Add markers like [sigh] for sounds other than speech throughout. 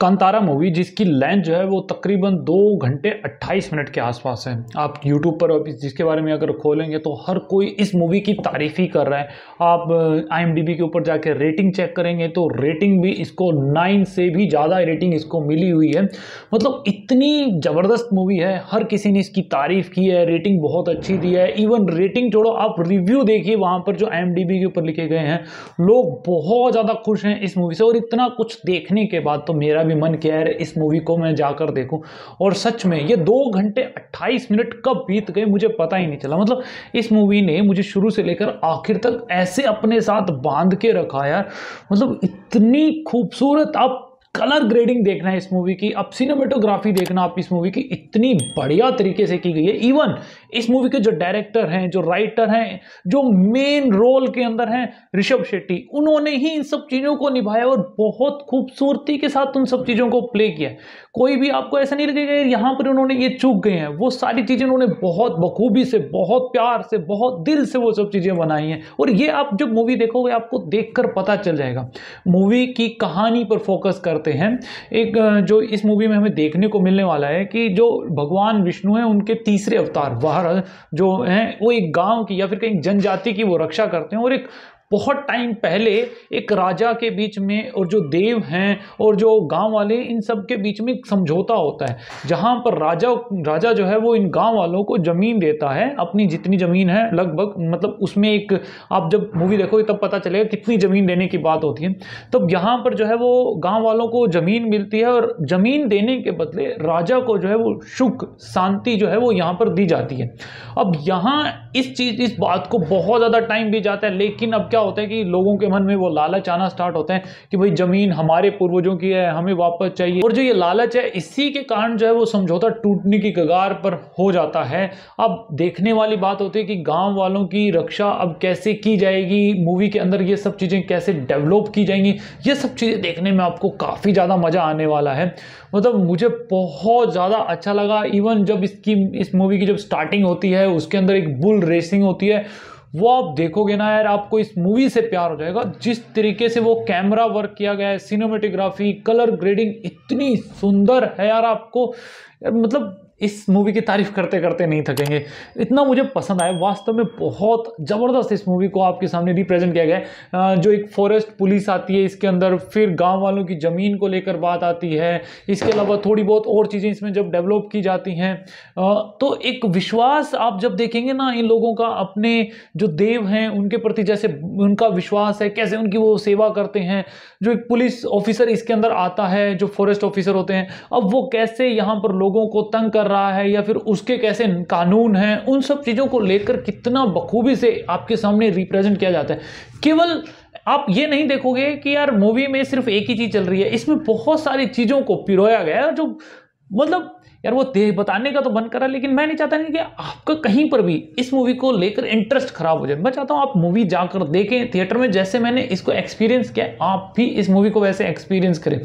Kantara movie जिसकी length जो है वो तकरीबन दो घंटे 28 मिनट के आसपास है आप यूट्यूब पर जिसके बारे में अगर खोलेंगे तो हर कोई इस मूवी की तारीफ ही कर रहा है आप आई के ऊपर जाके रेटिंग चेक करेंगे तो रेटिंग भी इसको नाइन से भी ज़्यादा रेटिंग इसको मिली हुई है मतलब इतनी ज़बरदस्त मूवी है हर किसी ने इसकी तारीफ की है रेटिंग बहुत अच्छी दी है इवन रेटिंग छोड़ो आप रिव्यू देखिए वहाँ पर जो आई के ऊपर लिखे गए हैं लोग बहुत ज़्यादा खुश हैं इस मूवी से और इतना कुछ देखने के बाद तो मेरा भी मन किया है इस मूवी को मैं जाकर देखूं और सच में ये दो घंटे 28 मिनट कब बीत गए मुझे पता ही नहीं चला मतलब इस मूवी ने मुझे शुरू से लेकर आखिर तक ऐसे अपने साथ बांध के रखा यार मतलब इतनी खूबसूरत आप कलर ग्रेडिंग देखना है इस मूवी की अब सिनेमेटोग्राफी देखना आप इस मूवी की इतनी बढ़िया तरीके से की गई है इवन इस मूवी के जो डायरेक्टर हैं जो राइटर हैं जो मेन रोल के अंदर हैं ऋषभ शेट्टी उन्होंने ही इन सब चीज़ों को निभाया और बहुत खूबसूरती के साथ उन सब चीज़ों को प्ले किया कोई भी आपको ऐसा नहीं लगेगा यहाँ पर उन्होंने ये चूक गए हैं वो सारी चीज़ें उन्होंने बहुत बखूबी से बहुत प्यार से बहुत दिल से वो सब चीज़ें बनाई हैं और ये आप जब मूवी देखोगे आपको देख पता चल जाएगा मूवी की कहानी पर फोकस करते करते हैं एक जो इस मूवी में हमें देखने को मिलने वाला है कि जो भगवान विष्णु हैं उनके तीसरे अवतार वाह जो हैं वो एक गांव की या फिर कहीं जनजाति की वो रक्षा करते हैं और एक बहुत टाइम पहले एक राजा के बीच में और जो देव हैं और जो गांव वाले इन सब के बीच में एक समझौता होता है जहां पर राजा राजा जो है वो इन गांव वालों को ज़मीन देता है अपनी जितनी ज़मीन है लगभग मतलब उसमें एक आप जब मूवी देखोगे तब पता चलेगा कितनी ज़मीन देने की बात होती है तब यहाँ पर जो है वो गाँव वालों को ज़मीन मिलती है और ज़मीन देने के बदले राजा को जो है वो सुख शांति जो है वो यहाँ पर दी जाती है अब यहाँ इस चीज़ इस बात को बहुत ज़्यादा टाइम भी जाता है लेकिन अब क्या होता है कि लोगों के मन में वो लालच आना स्टार्ट होते हैं कि भाई ज़मीन हमारे पूर्वजों की है हमें वापस चाहिए और जो ये लालच है इसी के कारण जो है वो समझौता टूटने की कगार पर हो जाता है अब देखने वाली बात होती है कि गाँव वालों की रक्षा अब कैसे की जाएगी मूवी के अंदर ये सब चीज़ें कैसे डेवलप की जाएंगी ये सब चीज़ें देखने में आपको काफ़ी ज़्यादा मज़ा आने वाला है मतलब मुझे बहुत ज़्यादा अच्छा लगा इवन जब इसकी इस मूवी की जब स्टार्टिंग होती है उसके अंदर एक बुल रेसिंग होती है वो आप देखोगे ना यार आपको इस मूवी से प्यार हो जाएगा जिस तरीके से वो कैमरा वर्क किया गया है सिनेमेटोग्राफी कलर ग्रेडिंग इतनी सुंदर है यार आपको यार मतलब इस मूवी की तारीफ़ करते करते नहीं थकेंगे इतना मुझे पसंद आया वास्तव में बहुत ज़बरदस्त इस मूवी को आपके सामने रिप्रेजेंट किया गया है जो एक फॉरेस्ट पुलिस आती है इसके अंदर फिर गांव वालों की ज़मीन को लेकर बात आती है इसके अलावा थोड़ी बहुत और चीज़ें इसमें जब डेवलप की जाती हैं तो एक विश्वास आप जब देखेंगे ना इन लोगों का अपने जो देव हैं उनके प्रति जैसे उनका विश्वास है कैसे उनकी वो सेवा करते हैं जो एक पुलिस ऑफिसर इसके अंदर आता है जो फॉरेस्ट ऑफिसर होते हैं अब वो कैसे यहाँ पर लोगों को तंग कर कर रहा है या फिर उसके कैसे कानून हैं उन सब चीज़ों को लेकर कितना बखूबी से आपके सामने रिप्रेजेंट किया जाता है केवल आप ये नहीं देखोगे कि यार मूवी में सिर्फ एक ही चीज़ चल रही है इसमें बहुत सारी चीज़ों को पिरोया गया है जो मतलब यार वो देह बताने का तो बन करा लेकिन मैं नहीं चाहता नहीं कि आपका कहीं पर भी इस मूवी को लेकर इंटरेस्ट खराब हो जाए मैं चाहता हूँ आप मूवी जाकर देखें थिएटर में जैसे मैंने इसको एक्सपीरियंस किया आप भी इस मूवी को वैसे एक्सपीरियंस करें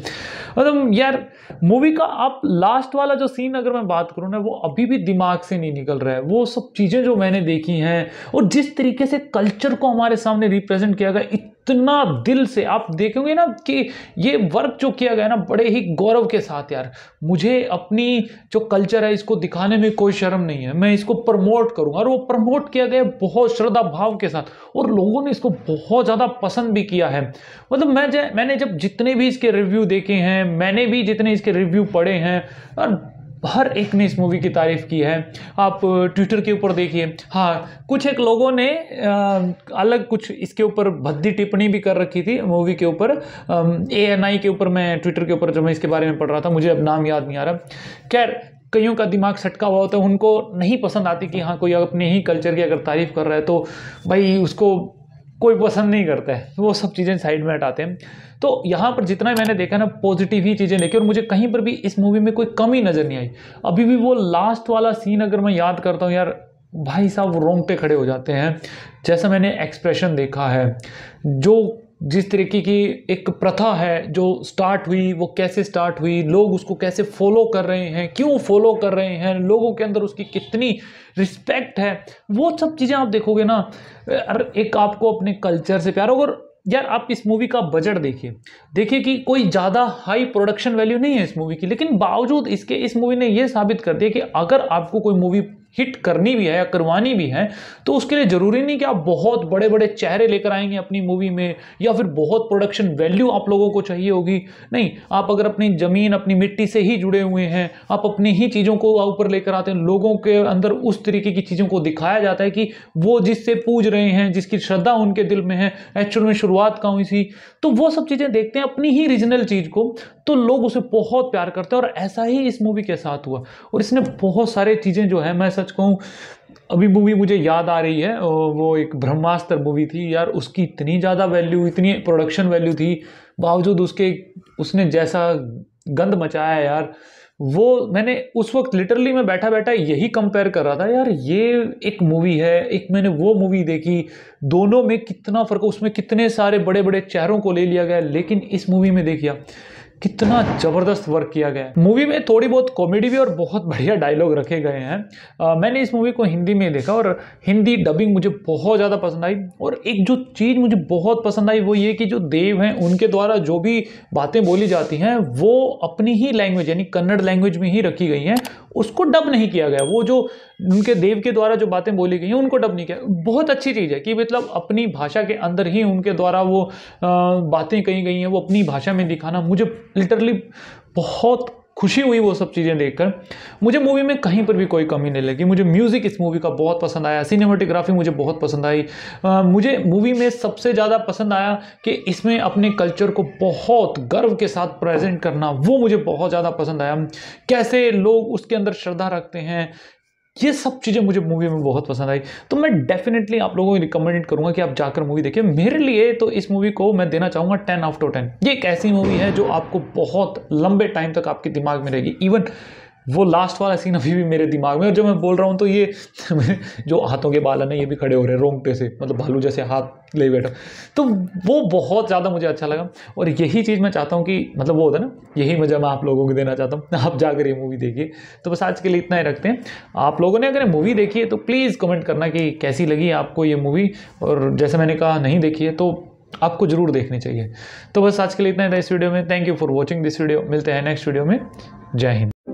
मतलब यार मूवी का आप लास्ट वाला जो सीन अगर मैं बात करूँ ना वो अभी भी दिमाग से नहीं निकल रहा है वो सब चीज़ें जो मैंने देखी हैं और जिस तरीके से कल्चर को हमारे सामने रिप्रेजेंट किया गया इतना दिल से आप देखेंगे ना कि ये वर्क जो किया गया ना बड़े ही गौरव के साथ यार मुझे अपनी जो कल्चर है इसको दिखाने में कोई शर्म नहीं है मैं इसको प्रमोट करूँगा और वो प्रमोट किया गया बहुत श्रद्धा भाव के साथ और लोगों ने इसको बहुत ज़्यादा पसंद भी किया है मतलब मैं मैंने जब जितने भी इसके रिव्यू देखे हैं मैंने भी जितने इसके रिव्यू पढ़े हैं और हर एक ने इस मूवी की तारीफ़ की है आप ट्विटर के ऊपर देखिए हाँ कुछ एक लोगों ने अलग कुछ इसके ऊपर भद्दी टिप्पणी भी कर रखी थी मूवी के ऊपर ए एन आई के ऊपर मैं ट्विटर के ऊपर जब मैं इसके बारे में पढ़ रहा था मुझे अब नाम याद नहीं आ रहा खैर कईयों का दिमाग सटका हुआ होता है उनको नहीं पसंद आती कि हाँ कोई अपने ही कल्चर की अगर तारीफ़ कर रहा है तो भाई उसको कोई पसंद नहीं करता है वो सब चीज़ें साइड में हटाते हैं तो यहाँ पर जितना मैंने देखा ना पॉजिटिव ही चीज़ें देखी और मुझे कहीं पर भी इस मूवी में कोई कमी नज़र नहीं आई अभी भी वो लास्ट वाला सीन अगर मैं याद करता हूँ यार भाई साहब रोंगटे खड़े हो जाते हैं जैसा मैंने एक्सप्रेशन देखा है जो जिस तरीके की एक प्रथा है जो स्टार्ट हुई वो कैसे स्टार्ट हुई लोग उसको कैसे फॉलो कर रहे हैं क्यों फॉलो कर रहे हैं लोगों के अंदर उसकी कितनी रिस्पेक्ट है वो सब चीज़ें आप देखोगे ना एक आपको अपने कल्चर से प्यार होगा और यार आप इस मूवी का बजट देखिए देखिए कि कोई ज़्यादा हाई प्रोडक्शन वैल्यू नहीं है इस मूवी की लेकिन बावजूद इसके इस मूवी ने यह साबित कर दिया कि अगर आपको कोई मूवी हिट करनी भी है या करवानी भी है तो उसके लिए ज़रूरी नहीं कि आप बहुत बड़े बड़े चेहरे लेकर आएंगे अपनी मूवी में या फिर बहुत प्रोडक्शन वैल्यू आप लोगों को चाहिए होगी नहीं आप अगर अपनी ज़मीन अपनी मिट्टी से ही जुड़े हुए हैं आप अपनी ही चीज़ों को ऊपर लेकर आते हैं लोगों के अंदर उस तरीके की चीज़ों को दिखाया जाता है कि वो जिससे पूज रहे हैं जिसकी श्रद्धा उनके दिल में है एक्चुअल में शुरुआत का हुई थी तो वो सब चीज़ें देखते हैं अपनी ही रीजनल चीज़ को तो लोग उसे बहुत प्यार करते हैं और ऐसा ही इस मूवी के साथ हुआ और इसने बहुत सारी चीज़ें जो है मैं सच कहूँ अभी मूवी मुझे याद आ रही है वो एक ब्रह्मास्त्र मूवी थी यार उसकी इतनी ज़्यादा वैल्यू इतनी प्रोडक्शन वैल्यू थी बावजूद उसके उसने जैसा गंद मचाया यार वो मैंने उस वक्त लिटरली मैं बैठा बैठा यही कंपेयर कर रहा था यार ये एक मूवी है एक मैंने वो मूवी देखी दोनों में कितना फ़र्क उसमें कितने सारे बड़े बड़े चेहरों को ले लिया गया लेकिन इस मूवी में देखिए कितना जबरदस्त वर्क किया गया है मूवी में थोड़ी बहुत कॉमेडी भी और बहुत बढ़िया डायलॉग रखे गए हैं आ, मैंने इस मूवी को हिंदी में देखा और हिंदी डबिंग मुझे बहुत ज़्यादा पसंद आई और एक जो चीज़ मुझे बहुत पसंद आई वो ये कि जो देव हैं उनके द्वारा जो भी बातें बोली जाती हैं वो अपनी ही लैंग्वेज यानी कन्नड़ लैंग्वेज में ही रखी गई हैं उसको डब नहीं किया गया वो जो उनके देव के द्वारा जो बातें बोली गई हैं उनको डब नहीं किया बहुत अच्छी चीज़ है कि मतलब अपनी भाषा के अंदर ही उनके द्वारा वो बातें कही गई हैं वो अपनी भाषा में दिखाना मुझे लिटरली बहुत खुशी हुई वो सब चीज़ें देखकर मुझे मूवी में कहीं पर भी कोई कमी नहीं लगी मुझे म्यूज़िक इस मूवी का बहुत पसंद आया सिनेमाटोग्राफी मुझे बहुत पसंद आई आ, मुझे मूवी में सबसे ज़्यादा पसंद आया कि इसमें अपने कल्चर को बहुत गर्व के साथ प्रेजेंट करना वो मुझे बहुत ज़्यादा पसंद आया कैसे लोग उसके अंदर श्रद्धा रखते हैं ये सब चीज़ें मुझे मूवी में बहुत पसंद आई तो मैं डेफिनेटली आप लोगों को रिकमेंड करूंगा कि आप जाकर मूवी देखिए मेरे लिए तो इस मूवी को मैं देना चाहूँगा टेन आफ्टर टेन ये एक ऐसी मूवी है जो आपको बहुत लंबे टाइम तक आपके दिमाग में रहेगी इवन वो लास्ट वाला सीन अभी भी मेरे दिमाग में और जब मैं बोल रहा हूँ तो ये [laughs] जो हाथों के बालन है ये भी खड़े हो रहे हैं रोंगटे से मतलब भालू जैसे हाथ ले बैठा तो वो बहुत ज़्यादा मुझे अच्छा लगा और यही चीज़ मैं चाहता हूँ कि मतलब वो होता है ना यही मज़ा मैं आप लोगों को देना चाहता हूँ [laughs] आप जाकर ये मूवी देखिए तो बस आज के लिए इतना ही रखते हैं आप लोगों ने अगर मूवी देखी है तो प्लीज़ कमेंट करना कि कैसी लगी आपको ये मूवी और जैसे मैंने कहा नहीं देखी है तो आपको ज़रूर देखनी चाहिए तो बस आज के लिए इतना ही था इस वीडियो में thank you for watching this video मिलते हैं नेक्स्ट वीडियो में जय हिंद